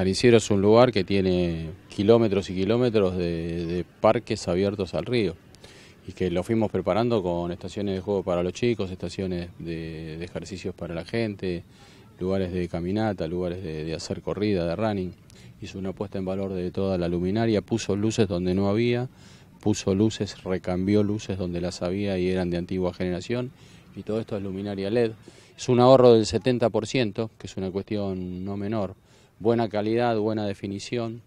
San es un lugar que tiene kilómetros y kilómetros de, parques abiertos al río y que lo fuimos preparando con estaciones de juego para los chicos, estaciones de, ejercicios para la gente, lugares de caminata, lugares de, de, hacer corrida, de running. Hizo una puesta en valor de toda la luminaria, puso luces donde no había, puso luces, recambió luces donde las había y eran de antigua generación. Y todo esto es luminaria LED. Es un ahorro del 70%, que es una cuestión no menor buena calidad, buena definición,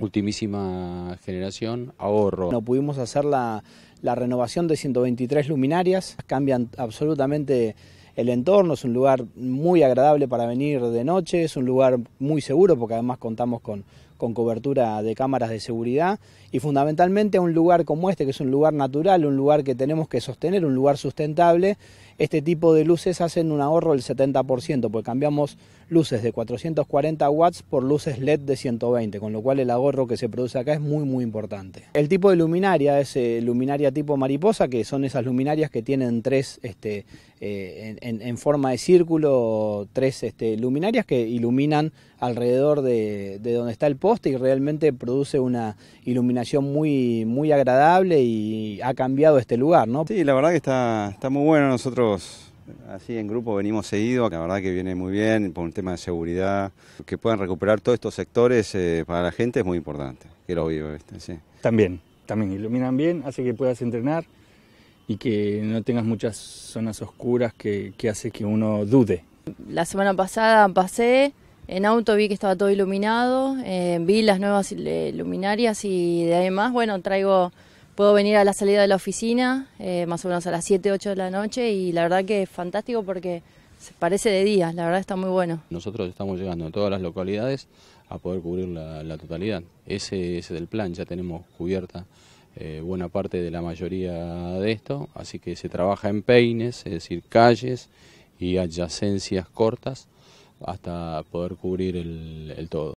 ultimísima generación, ahorro. No pudimos hacer la, renovación de 123 luminarias, cambian absolutamente el entorno, es un lugar muy agradable para venir de noche, es un lugar muy seguro porque además contamos con, con cobertura de cámaras de seguridad y fundamentalmente a un lugar como este, que es un lugar natural, un lugar que tenemos que sostener, un lugar sustentable, este tipo de luces hacen un ahorro del 70%, porque cambiamos luces de 440 watts por luces LED de 120, con lo cual el ahorro que se produce acá es muy muy importante. El tipo de luminaria es eh, luminaria tipo mariposa, que son esas luminarias que tienen tres, este, eh, en, forma de círculo, tres este, luminarias que iluminan alrededor de, de donde está el y realmente produce una iluminación muy, muy agradable y ha cambiado este lugar, ¿no? Sí, la verdad que está, muy bueno. Nosotros Así en grupo venimos seguido, la verdad que viene muy bien por un tema de seguridad. Que puedan recuperar todos estos sectores eh, para la gente es muy importante, que lo Sí. También, también iluminan bien, hace que puedas entrenar y que no tengas muchas zonas oscuras que, que hace que uno dude. La semana pasada pasé en auto vi que estaba todo iluminado, eh, vi las nuevas eh, luminarias y de bueno, traigo, puedo venir a la salida de la oficina, eh, más o menos a las 7, 8 de la noche y la verdad que es fantástico porque se parece de día, la verdad está muy bueno. Nosotros estamos llegando a todas las localidades a poder cubrir la, totalidad. Ese, es el plan, ya tenemos cubierta buena parte de la mayoría de esto, así que se trabaja en peines, es decir, calles y adyacencias cortas hasta poder cubrir el, el todo.